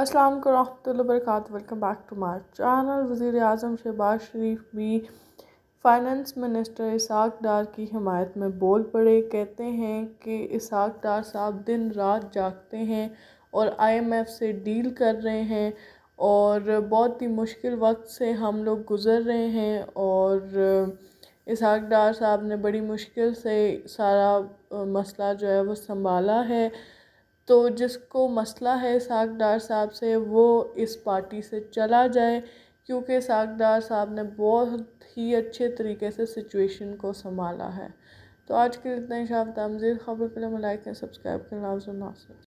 अस्सलाम वालेकुम वरक welcome back to my channel वज़ी अजम शहबाज शरीफ भी फाइनेंस मिनिस्टर इसाक डार की हमायत में बोल पड़े कहते हैं कि इसाक डार साहब दिन रात जागते हैं और आईएमएफ से डील कर रहे हैं और बहुत ही मुश्किल वक्त से हम लोग गुज़र रहे हैं और इसहाक डार साहब ने बड़ी मुश्किल से सारा मसला जो है वो संभाला है तो जिसको मसला है साकडार साहब से वो इस पार्टी से चला जाए क्योंकि साकडार साहब ने बहुत ही अच्छे तरीके से सिचुएशन को संभाला है तो आज के लिए इतना ही शाम तमजीद खबर के लिए लाइक करें सब्सक्राइब करें नाजुल नासिर